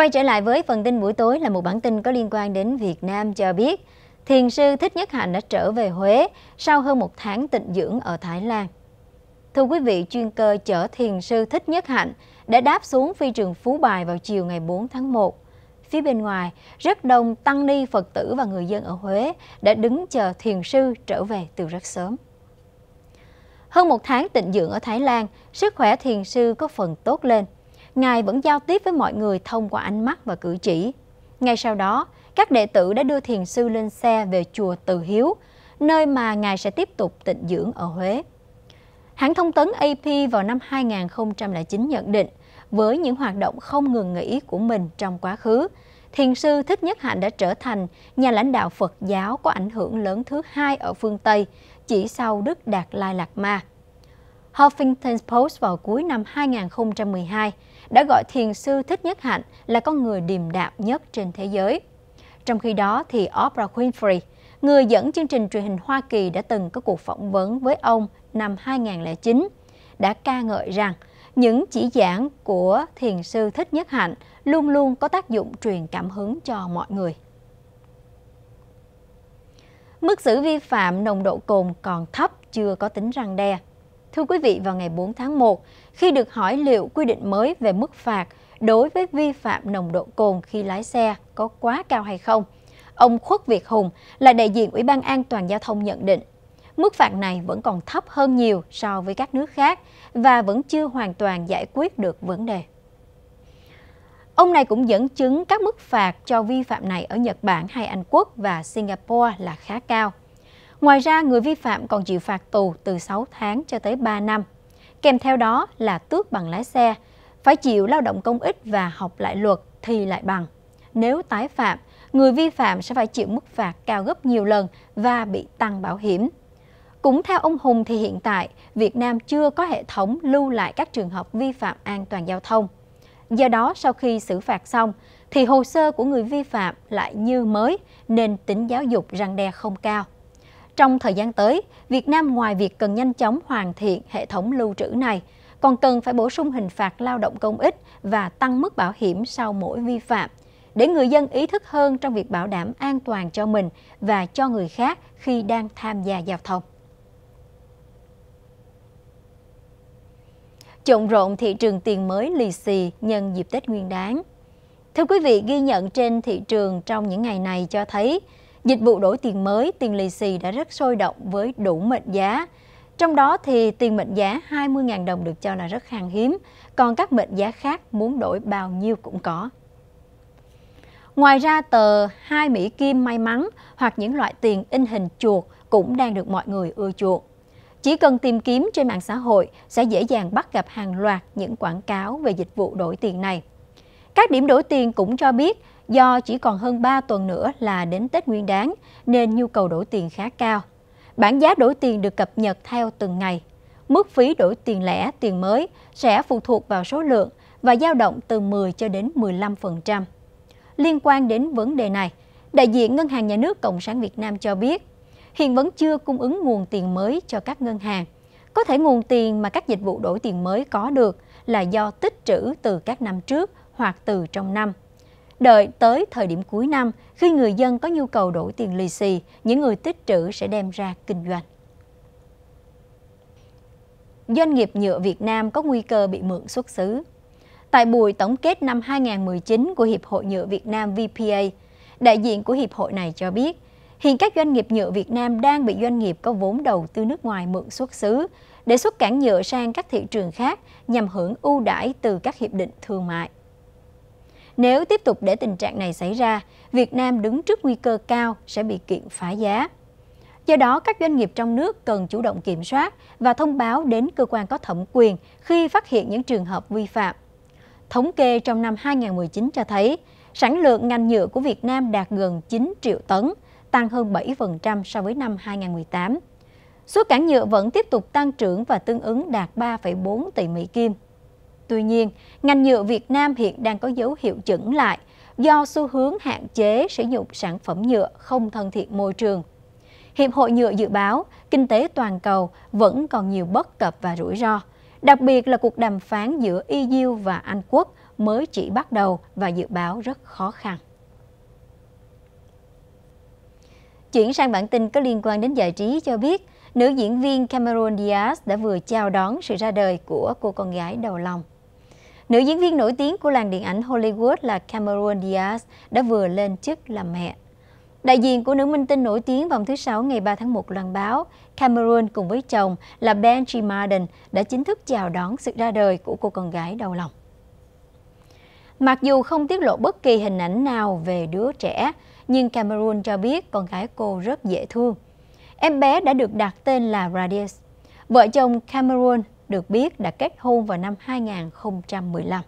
Quay trở lại với phần tin buổi tối là một bản tin có liên quan đến Việt Nam cho biết. Thiền sư Thích Nhất Hạnh đã trở về Huế sau hơn một tháng tịnh dưỡng ở Thái Lan. Thưa quý vị, chuyên cơ chở thiền sư Thích Nhất Hạnh đã đáp xuống phi trường Phú Bài vào chiều ngày 4 tháng 1. Phía bên ngoài, rất đông tăng ni Phật tử và người dân ở Huế đã đứng chờ thiền sư trở về từ rất sớm. Hơn một tháng tịnh dưỡng ở Thái Lan, sức khỏe thiền sư có phần tốt lên – Ngài vẫn giao tiếp với mọi người thông qua ánh mắt và cử chỉ. Ngay sau đó, các đệ tử đã đưa thiền sư lên xe về chùa Từ Hiếu, nơi mà Ngài sẽ tiếp tục tịnh dưỡng ở Huế. Hãng thông tấn AP vào năm 2009 nhận định, với những hoạt động không ngừng nghỉ của mình trong quá khứ, Thiền sư Thích Nhất Hạnh đã trở thành nhà lãnh đạo Phật giáo có ảnh hưởng lớn thứ hai ở phương Tây, chỉ sau Đức Đạt Lai Lạt Ma. Huffington Post vào cuối năm 2012 đã gọi thiền sư Thích Nhất Hạnh là con người điềm đạm nhất trên thế giới. Trong khi đó thì Oprah Winfrey, người dẫn chương trình truyền hình Hoa Kỳ đã từng có cuộc phỏng vấn với ông năm 2009, đã ca ngợi rằng những chỉ giảng của thiền sư Thích Nhất Hạnh luôn luôn có tác dụng truyền cảm hứng cho mọi người. Mức xử vi phạm nồng độ cồn còn thấp chưa có tính răng đe. Thưa quý vị, vào ngày 4 tháng 1, khi được hỏi liệu quy định mới về mức phạt đối với vi phạm nồng độ cồn khi lái xe có quá cao hay không, ông Khuất Việt Hùng là đại diện Ủy ban An toàn Giao thông nhận định mức phạt này vẫn còn thấp hơn nhiều so với các nước khác và vẫn chưa hoàn toàn giải quyết được vấn đề. Ông này cũng dẫn chứng các mức phạt cho vi phạm này ở Nhật Bản hay Anh Quốc và Singapore là khá cao. Ngoài ra, người vi phạm còn chịu phạt tù từ 6 tháng cho tới 3 năm. Kèm theo đó là tước bằng lái xe, phải chịu lao động công ích và học lại luật thì lại bằng. Nếu tái phạm, người vi phạm sẽ phải chịu mức phạt cao gấp nhiều lần và bị tăng bảo hiểm. Cũng theo ông Hùng thì hiện tại, Việt Nam chưa có hệ thống lưu lại các trường hợp vi phạm an toàn giao thông. Do đó, sau khi xử phạt xong, thì hồ sơ của người vi phạm lại như mới nên tính giáo dục răng đe không cao. Trong thời gian tới, Việt Nam ngoài việc cần nhanh chóng hoàn thiện hệ thống lưu trữ này, còn cần phải bổ sung hình phạt lao động công ích và tăng mức bảo hiểm sau mỗi vi phạm, để người dân ý thức hơn trong việc bảo đảm an toàn cho mình và cho người khác khi đang tham gia giao thông. Trộn rộn thị trường tiền mới lì xì nhân dịp Tết Nguyên đáng. Thưa quý vị, ghi nhận trên thị trường trong những ngày này cho thấy Dịch vụ đổi tiền mới, tiền lì xì đã rất sôi động với đủ mệnh giá. Trong đó thì tiền mệnh giá 20.000 đồng được cho là rất khan hiếm, còn các mệnh giá khác muốn đổi bao nhiêu cũng có. Ngoài ra tờ hai Mỹ Kim may mắn hoặc những loại tiền in hình chuột cũng đang được mọi người ưa chuộng. Chỉ cần tìm kiếm trên mạng xã hội sẽ dễ dàng bắt gặp hàng loạt những quảng cáo về dịch vụ đổi tiền này. Các điểm đổi tiền cũng cho biết Do chỉ còn hơn 3 tuần nữa là đến Tết Nguyên Đán nên nhu cầu đổi tiền khá cao. Bản giá đổi tiền được cập nhật theo từng ngày. Mức phí đổi tiền lẻ, tiền mới sẽ phụ thuộc vào số lượng và dao động từ 10 cho đến 15%. Liên quan đến vấn đề này, đại diện Ngân hàng Nhà nước Cộng sản Việt Nam cho biết, hiện vẫn chưa cung ứng nguồn tiền mới cho các ngân hàng. Có thể nguồn tiền mà các dịch vụ đổi tiền mới có được là do tích trữ từ các năm trước hoặc từ trong năm. Đợi tới thời điểm cuối năm, khi người dân có nhu cầu đổi tiền lì xì, những người tích trữ sẽ đem ra kinh doanh. Doanh nghiệp nhựa Việt Nam có nguy cơ bị mượn xuất xứ. Tại buổi tổng kết năm 2019 của Hiệp hội nhựa Việt Nam VPA, đại diện của hiệp hội này cho biết, hiện các doanh nghiệp nhựa Việt Nam đang bị doanh nghiệp có vốn đầu tư nước ngoài mượn xuất xứ để xuất cảng nhựa sang các thị trường khác nhằm hưởng ưu đãi từ các hiệp định thương mại. Nếu tiếp tục để tình trạng này xảy ra, Việt Nam đứng trước nguy cơ cao sẽ bị kiện phá giá. Do đó, các doanh nghiệp trong nước cần chủ động kiểm soát và thông báo đến cơ quan có thẩm quyền khi phát hiện những trường hợp vi phạm. Thống kê trong năm 2019 cho thấy, sản lượng ngành nhựa của Việt Nam đạt gần 9 triệu tấn, tăng hơn 7% so với năm 2018. Xuất cảng nhựa vẫn tiếp tục tăng trưởng và tương ứng đạt 3,4 tỷ Mỹ Kim. Tuy nhiên, ngành nhựa Việt Nam hiện đang có dấu hiệu chững lại do xu hướng hạn chế sử dụng sản phẩm nhựa không thân thiện môi trường. Hiệp hội nhựa dự báo kinh tế toàn cầu vẫn còn nhiều bất cập và rủi ro, đặc biệt là cuộc đàm phán giữa EU và Anh Quốc mới chỉ bắt đầu và dự báo rất khó khăn. Chuyển sang bản tin có liên quan đến giải trí cho biết, nữ diễn viên Cameron Diaz đã vừa chào đón sự ra đời của cô con gái đầu lòng. Nữ diễn viên nổi tiếng của làng điện ảnh Hollywood là Cameron Diaz đã vừa lên chức làm mẹ. Đại diện của nữ minh tinh nổi tiếng vòng thứ Sáu ngày 3 tháng 1 loan báo, Cameron cùng với chồng là Benji Marden đã chính thức chào đón sự ra đời của cô con gái đầu lòng. Mặc dù không tiết lộ bất kỳ hình ảnh nào về đứa trẻ, nhưng Cameron cho biết con gái cô rất dễ thương. Em bé đã được đặt tên là Radius. Vợ chồng Cameron được biết đã kết hôn vào năm 2015.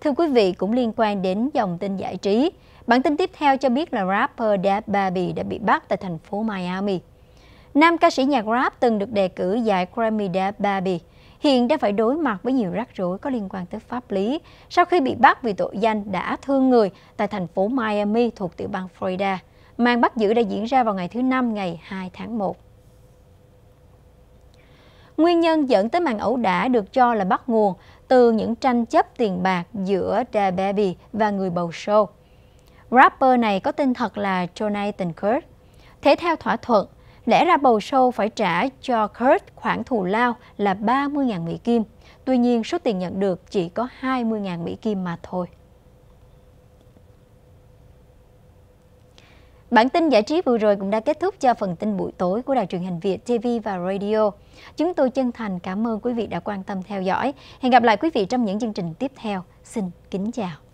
Thưa quý vị, cũng liên quan đến dòng tin giải trí, bản tin tiếp theo cho biết là rapper Dead Baby đã bị bắt tại thành phố Miami. Nam ca sĩ nhạc rap từng được đề cử giải Grammy Dead Baby, hiện đã phải đối mặt với nhiều rắc rối có liên quan tới pháp lý sau khi bị bắt vì tội danh đã thương người tại thành phố Miami thuộc tiểu bang Florida. Màn bắt giữ đã diễn ra vào ngày thứ Năm ngày 2 tháng 1. Nguyên nhân dẫn tới màn ẩu đả được cho là bắt nguồn từ những tranh chấp tiền bạc giữa Da Baby và người bầu show. Rapper này có tên thật là Jonathan Kurt. Thế theo thỏa thuận, lẽ ra bầu show phải trả cho Kurt khoản thù lao là 30.000 Mỹ Kim. Tuy nhiên, số tiền nhận được chỉ có 20.000 Mỹ Kim mà thôi. Bản tin giải trí vừa rồi cũng đã kết thúc cho phần tin buổi tối của đài truyền hình Việt TV và Radio. Chúng tôi chân thành cảm ơn quý vị đã quan tâm theo dõi. Hẹn gặp lại quý vị trong những chương trình tiếp theo. Xin kính chào.